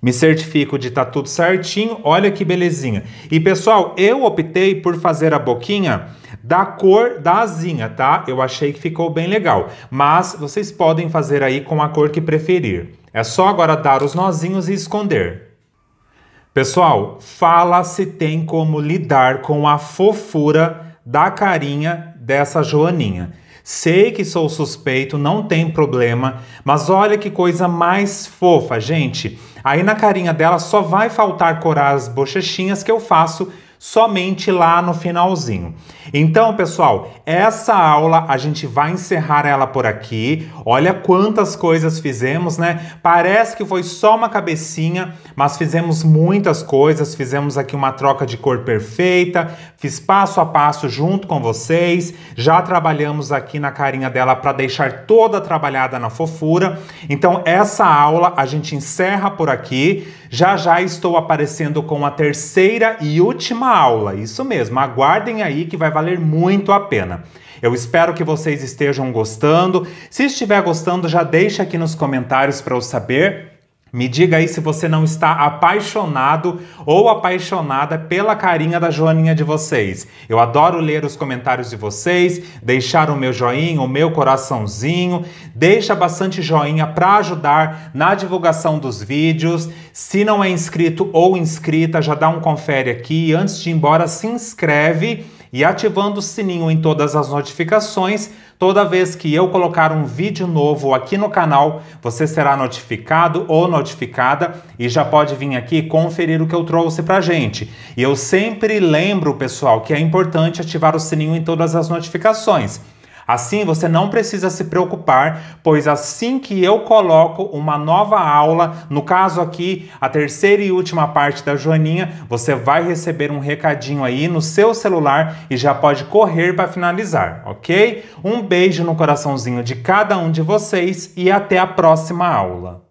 Me certifico de estar tá tudo certinho. Olha que belezinha. E pessoal, eu optei por fazer a boquinha da cor da asinha, tá? Eu achei que ficou bem legal, mas vocês podem fazer aí com a cor que preferir. É só agora dar os nozinhos e esconder. Pessoal, fala se tem como lidar com a fofura da carinha dessa Joaninha. Sei que sou suspeito, não tem problema, mas olha que coisa mais fofa, gente. Aí na carinha dela só vai faltar corar as bochechinhas que eu faço somente lá no finalzinho. Então, pessoal, essa aula a gente vai encerrar ela por aqui. Olha quantas coisas fizemos, né? Parece que foi só uma cabecinha, mas fizemos muitas coisas. Fizemos aqui uma troca de cor perfeita, fiz passo a passo junto com vocês. Já trabalhamos aqui na carinha dela para deixar toda trabalhada na fofura. Então, essa aula a gente encerra por aqui. Já já estou aparecendo com a terceira e última aula. Isso mesmo. Aguardem aí que vai valer valer muito a pena. Eu espero que vocês estejam gostando. Se estiver gostando, já deixa aqui nos comentários para eu saber. Me diga aí se você não está apaixonado ou apaixonada pela carinha da Joaninha de vocês. Eu adoro ler os comentários de vocês, deixar o meu joinha, o meu coraçãozinho. Deixa bastante joinha para ajudar na divulgação dos vídeos. Se não é inscrito ou inscrita, já dá um confere aqui. Antes de ir embora, se inscreve e ativando o sininho em todas as notificações. Toda vez que eu colocar um vídeo novo aqui no canal, você será notificado ou notificada e já pode vir aqui conferir o que eu trouxe pra gente. E eu sempre lembro, pessoal, que é importante ativar o sininho em todas as notificações. Assim, você não precisa se preocupar, pois assim que eu coloco uma nova aula, no caso aqui, a terceira e última parte da Joaninha, você vai receber um recadinho aí no seu celular e já pode correr para finalizar, ok? Um beijo no coraçãozinho de cada um de vocês e até a próxima aula.